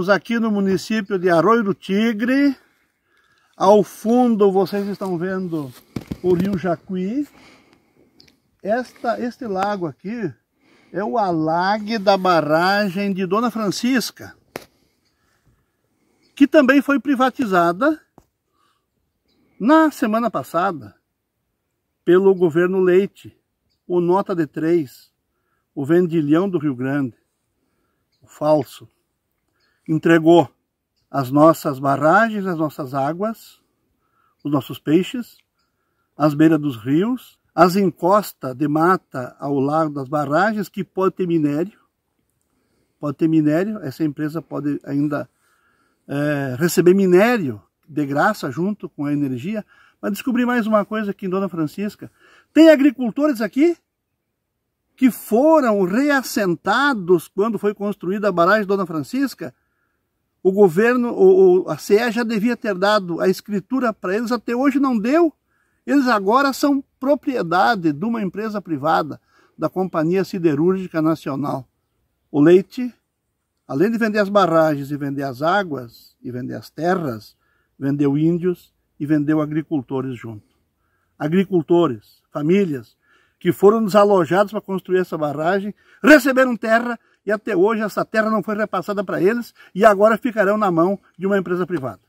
estamos aqui no município de Arroio do Tigre. Ao fundo vocês estão vendo o rio Jacuí. Esta, este lago aqui é o alague da barragem de Dona Francisca, que também foi privatizada na semana passada pelo governo Leite, o Nota de três, o vendilhão do Rio Grande, o falso entregou as nossas barragens, as nossas águas, os nossos peixes, as beiras dos rios, as encostas de mata ao lado das barragens, que pode ter minério, pode ter minério, essa empresa pode ainda é, receber minério de graça junto com a energia. Mas descobri mais uma coisa aqui em Dona Francisca. Tem agricultores aqui que foram reassentados quando foi construída a barragem Dona Francisca o governo, o, a CE já devia ter dado a escritura para eles, até hoje não deu. Eles agora são propriedade de uma empresa privada, da Companhia Siderúrgica Nacional. O leite, além de vender as barragens e vender as águas e vender as terras, vendeu índios e vendeu agricultores junto. Agricultores, famílias que foram desalojados para construir essa barragem, receberam terra, e até hoje essa terra não foi repassada para eles e agora ficarão na mão de uma empresa privada.